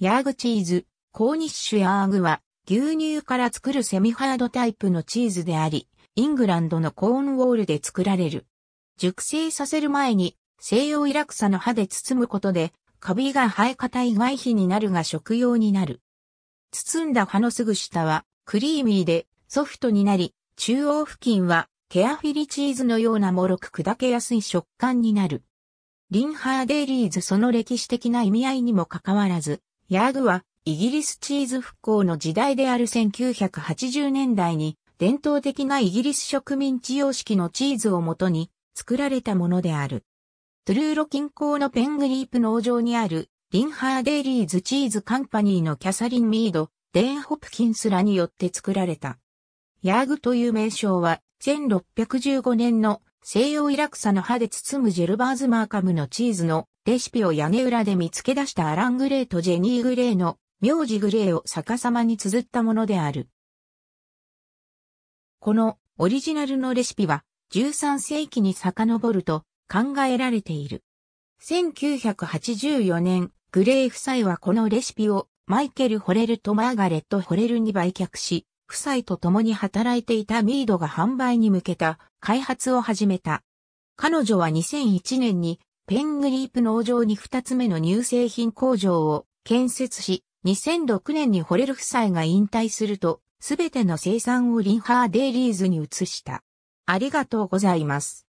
ヤーグチーズ、コーニッシュヤーグは、牛乳から作るセミハードタイプのチーズであり、イングランドのコーンウォールで作られる。熟成させる前に、西洋イラクサの葉で包むことで、カビが生え方以外皮になるが食用になる。包んだ葉のすぐ下は、クリーミーで、ソフトになり、中央付近は、ケアフィリチーズのような脆く砕けやすい食感になる。リンハーデイリーズその歴史的な意味合いにもかかわらず、ヤーグは、イギリスチーズ復興の時代である1980年代に、伝統的なイギリス植民地様式のチーズをもとに作られたものである。トゥルーロ近郊のペングリープ農場にあるリンハーデイリーズチーズカンパニーのキャサリン・ミード、デーン・ホプキンスらによって作られた。ヤーグという名称は1615年の西洋イラクサの歯で包むジェルバーズ・マーカムのチーズのレシピを屋根裏で見つけ出したアラン・グレーとジェニー・グレーの名字グレーを逆さまに綴ったものである。このオリジナルのレシピは13世紀に遡ると考えられている。1984年、グレー夫妻はこのレシピをマイケル・ホレルとマーガレット・ホレルに売却し、夫妻と共に働いていたミードが販売に向けた開発を始めた。彼女は2001年にペングリープ農場に2つ目の乳製品工場を建設し、2006年にホレル夫妻が引退すると、すべての生産をリンハーデイリーズに移した。ありがとうございます。